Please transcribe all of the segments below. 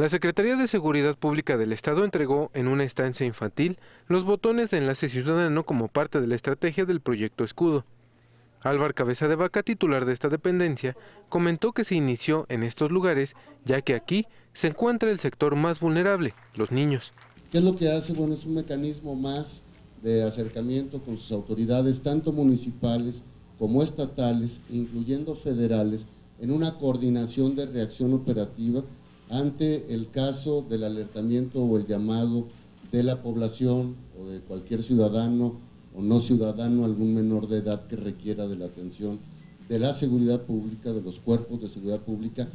La Secretaría de Seguridad Pública del Estado entregó en una estancia infantil los botones de enlace ciudadano como parte de la estrategia del proyecto Escudo. Álvaro Cabeza de Vaca, titular de esta dependencia, comentó que se inició en estos lugares ya que aquí se encuentra el sector más vulnerable, los niños. ¿Qué es lo que hace? Bueno, es un mecanismo más de acercamiento con sus autoridades, tanto municipales como estatales, incluyendo federales, en una coordinación de reacción operativa ante el caso del alertamiento o el llamado de la población o de cualquier ciudadano o no ciudadano, algún menor de edad que requiera de la atención de la seguridad pública, de los cuerpos de seguridad pública.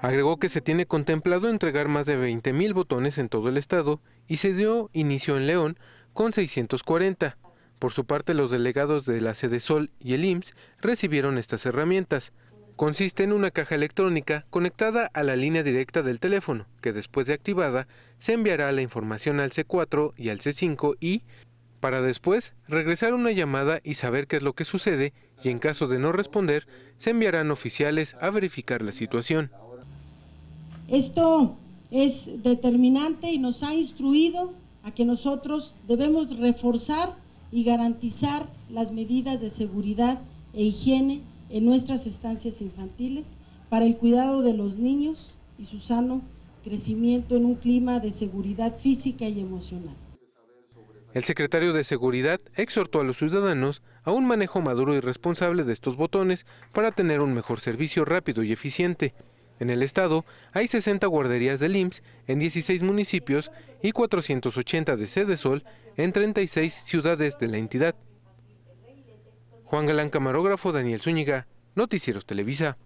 Agregó que se tiene contemplado entregar más de 20 mil botones en todo el estado y se dio inicio en León con 640. Por su parte, los delegados de la Sede Sol y el IMSS recibieron estas herramientas. Consiste en una caja electrónica conectada a la línea directa del teléfono, que después de activada se enviará la información al C4 y al C5 y, para después, regresar una llamada y saber qué es lo que sucede y en caso de no responder, se enviarán oficiales a verificar la situación. Esto es determinante y nos ha instruido a que nosotros debemos reforzar y garantizar las medidas de seguridad e higiene en nuestras estancias infantiles para el cuidado de los niños y su sano crecimiento en un clima de seguridad física y emocional. El secretario de Seguridad exhortó a los ciudadanos a un manejo maduro y responsable de estos botones para tener un mejor servicio rápido y eficiente. En el estado hay 60 guarderías del IMSS en 16 municipios y 480 de sede sol en 36 ciudades de la entidad. Juan Galán, camarógrafo Daniel Zúñiga, Noticieros Televisa.